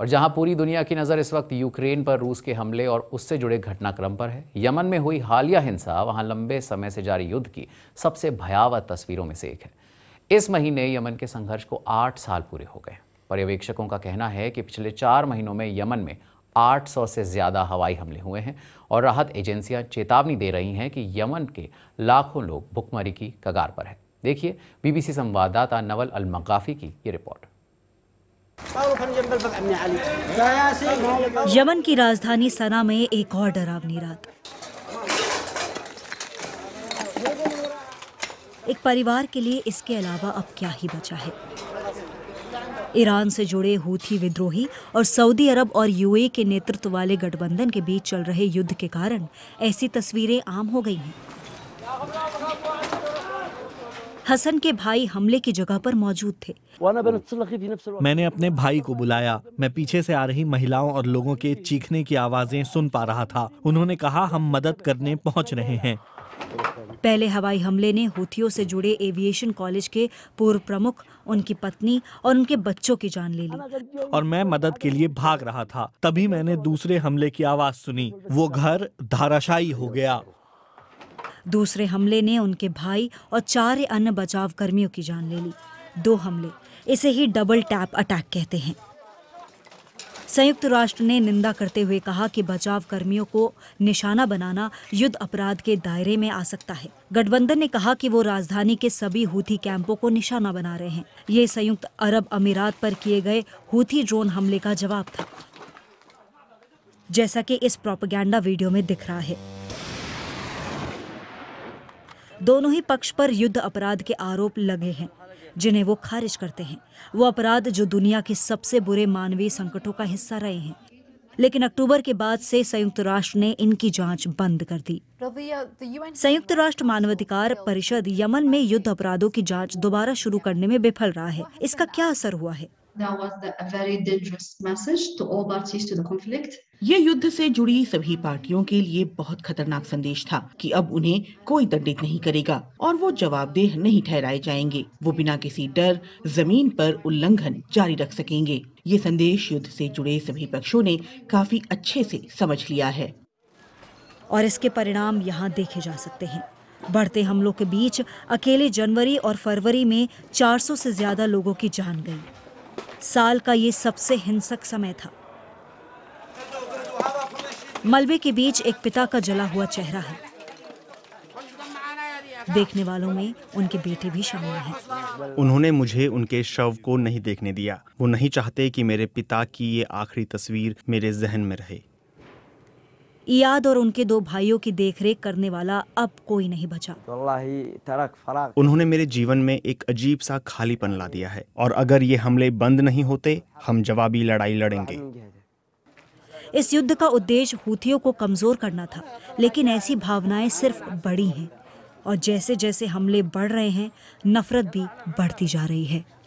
और जहां पूरी दुनिया की नज़र इस वक्त यूक्रेन पर रूस के हमले और उससे जुड़े घटनाक्रम पर है यमन में हुई हालिया हिंसा वहां लंबे समय से जारी युद्ध की सबसे भयावह तस्वीरों में से एक है इस महीने यमन के संघर्ष को आठ साल पूरे हो गए पर्यवेक्षकों का कहना है कि पिछले चार महीनों में यमन में 800 से ज़्यादा हवाई हमले हुए हैं और राहत एजेंसियां चेतावनी दे रही हैं कि यमन के लाखों लोग भुखमरी की कगार पर हैं देखिए बीबीसी संवाददाता नवल अल मकाफी की ये रिपोर्ट यमन की राजधानी सना में एक और डरावनी रात एक परिवार के लिए इसके अलावा अब क्या ही बचा है ईरान से जुड़े हूथी विद्रोही और सऊदी अरब और यूए के नेतृत्व वाले गठबंधन के बीच चल रहे युद्ध के कारण ऐसी तस्वीरें आम हो गई हैं हसन के भाई हमले की जगह पर मौजूद थे मैंने अपने भाई को बुलाया मैं पीछे से आ रही महिलाओं और लोगों के चीखने की आवाजें सुन पा रहा था उन्होंने कहा हम मदद करने पहुंच रहे हैं पहले हवाई हमले ने हूथियों से जुड़े एविएशन कॉलेज के पूर्व प्रमुख उनकी पत्नी और उनके बच्चों की जान ले ली और मैं मदद के लिए भाग रहा था तभी मैंने दूसरे हमले की आवाज सुनी वो घर धाराशायी हो गया दूसरे हमले ने उनके भाई और चार अन्य बचाव कर्मियों की जान ले ली दो हमले इसे ही डबल टैप अटैक कहते हैं संयुक्त राष्ट्र ने निंदा करते हुए कहा कि बचाव कर्मियों को निशाना बनाना युद्ध अपराध के दायरे में आ सकता है गठबंधन ने कहा कि वो राजधानी के सभी हूथी कैंपों को निशाना बना रहे हैं ये संयुक्त अरब अमीरात पर किए गए हूथी ड्रोन हमले का जवाब था जैसा कि इस प्रोपेगेंडा वीडियो में दिख रहा है दोनों ही पक्ष पर युद्ध अपराध के आरोप लगे हैं जिन्हें वो खारिज करते हैं वो अपराध जो दुनिया के सबसे बुरे मानवीय संकटों का हिस्सा रहे हैं लेकिन अक्टूबर के बाद से संयुक्त राष्ट्र ने इनकी जांच बंद कर दी संयुक्त राष्ट्र मानवाधिकार परिषद यमन में युद्ध अपराधों की जांच दोबारा शुरू करने में विफल रहा है इसका क्या असर हुआ है that was the, a very dangerous message to all parties to the conflict. ये युद्ध से जुड़ी सभी पार्टियों के लिए बहुत खतरनाक संदेश था कि अब उन्हें कोई दंडित नहीं करेगा और वो जवाबदेह नहीं ठहराए जाएंगे वो बिना किसी डर जमीन पर उल्लंघन जारी रख सकेंगे ये संदेश युद्ध से जुड़े सभी पक्षों ने काफी अच्छे से समझ लिया है और इसके परिणाम यहाँ देखे जा सकते हैं बढ़ते हमलों के बीच अकेले जनवरी और फरवरी में 400 से ज्यादा लोगों की जान गई साल का ये सबसे हिंसक समय था मलबे के बीच एक पिता का जला हुआ चेहरा है देखने वालों में उनके बेटे भी शामिल हैं। उन्होंने मुझे उनके शव को नहीं देखने दिया वो नहीं चाहते कि मेरे पिता की ये आखिरी तस्वीर मेरे जहन में रहे इयाद और उनके दो भाइयों की देखरेख करने वाला अब कोई नहीं बचा उन्होंने मेरे जीवन में एक अजीब सा खालीपन ला दिया है और अगर ये हमले बंद नहीं होते हम जवाबी लड़ाई लड़ेंगे इस युद्ध का उद्देश्य हूथियों को कमजोर करना था लेकिन ऐसी भावनाएं सिर्फ बड़ी हैं और जैसे जैसे हमले बढ़ रहे हैं नफरत भी बढ़ती जा रही है